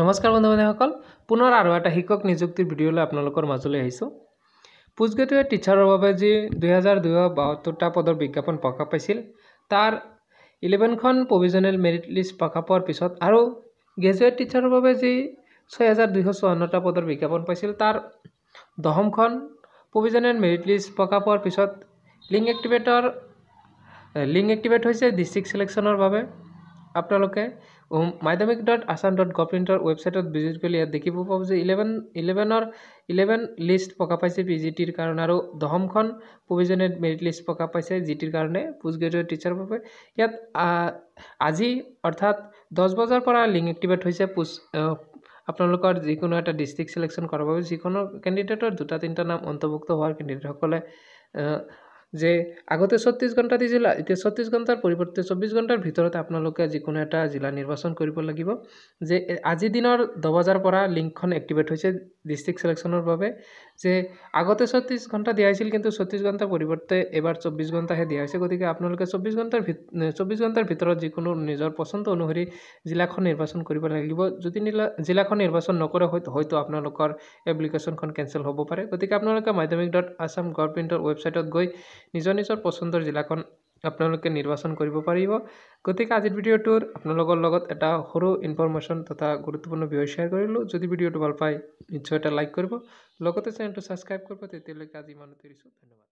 নমস্কাৰ বন্ধু বান্ধৱীসকল পুনৰ আৰু এটা শিক্ষক নিযুক্তিৰ ভিডিঅ'লৈ আপোনালোকৰ মাজলৈ আহিছোঁ পোষ্ট গ্ৰেজুৱেট টিচাৰৰ বাবে যি দুহেজাৰ দুশ বাহত্তৰটা পদৰ বিজ্ঞাপন প্ৰকাশ পাইছিল তাৰ ইলেভেনখন প্ৰভিজনেল মেৰিট লিষ্ট প্ৰকাশ পোৱাৰ পিছত আৰু গ্ৰেজুৱেট টিচাৰৰ বাবে যি ছয় হাজাৰ দুশ চৌৱন্নটা পদৰ বিজ্ঞাপন পাইছিল তাৰ দহমখন প্ৰভিজনেল মেৰিট লিষ্ট প্ৰকাশ পোৱাৰ পিছত লিংক এক্টিভেটৰ লিংক এক্টিভেট হৈছে ডিষ্ট্ৰিক্ট ছিলেকশ্যনৰ বাবে আপোনালোকে Madhyamik dot Assam dot gov ইণ্টৰ ৱেবছাইটত ভিজিট কৰিলে ইয়াত দেখিব পাব যে ইলেভেন ইলেভেনৰ ইলেভেন লিষ্ট প্ৰকাশ পাইছে পি জি টিৰ কাৰণে আৰু দশমখন প্ৰভিজনেট মেৰিট লিষ্ট প্ৰকাশ পাইছে জি টিৰ কাৰণে পোষ্ট গ্ৰেজুৱেট টিচাৰৰ বাবে ইয়াত আজি অৰ্থাৎ দহ বজাৰ পৰা লিংক এক্টিভেট হৈছে পোষ্ট আপোনালোকৰ যিকোনো এটা ডিষ্ট্ৰিক্ট ছিলেকশ্যন কৰাৰ বাবে যিকোনো কেণ্ডিডেটৰ দুটা তিনিটা নাম অন্তৰ্ভুক্ত হোৱাৰ কেণ্ডিডেটসকলে যে আগতে ছত্তিছ ঘণ্টা দি জিলা এতিয়া ছত্তিছ ঘণ্টাৰ পৰিৱৰ্তে চৌব্বিছ ঘণ্টাৰ ভিতৰতে আপোনালোকে যিকোনো এটা জিলা নিৰ্বাচন কৰিব লাগিব যে আজি দিনৰ দহ বজাৰ পৰা লিংকখন এক্টিভেট হৈছে ডিষ্ট্ৰিক্ট চিলেকশ্যনৰ বাবে যে আগতে ছত্তিছ ঘণ্টা দিয়া হৈছিল কিন্তু ছত্তিছ ঘণ্টাৰ পৰিৱৰ্তে এইবাৰ চৌব্বিছ ঘণ্টাহে দিয়া হৈছে গতিকে আপোনালোকে চৌব্বিছ ঘণ্টাৰ ভিত চৌব্বিছ ঘণ্টাৰ ভিতৰত যিকোনো নিজৰ পচন্দ অনুসৰি জিলাখন নিৰ্বাচন কৰিব লাগিব যদি নিলা জিলাখন নিৰ্বাচন নকৰে হয়তো আপোনালোকৰ এপ্লিকেশ্যনখন কেঞ্চেল হ'ব পাৰে গতিকে আপোনালোকে মাধ্যমিক ডট আছাম গভৰ্ণমেণ্টৰ ৱেবছাইটত গৈ নিজৰ নিজৰ পচন্দৰ জিলাখন আপোনালোকে নিৰ্বাচন কৰিব পাৰিব গতিকে আজিৰ ভিডিঅ'টোৰ আপোনালোকৰ লগত এটা সৰু ইনফৰ্মেশ্যন তথা গুৰুত্বপূৰ্ণ বিষয় শ্বেয়াৰ কৰিলোঁ যদি ভিডিঅ'টো ভাল পায় নিশ্চয় এটা লাইক কৰিব লগতে চেনেলটো ছাবস্ক্ৰাইব কৰিব তেতিয়ালৈকে আজি ইমানতে ধন্যবাদ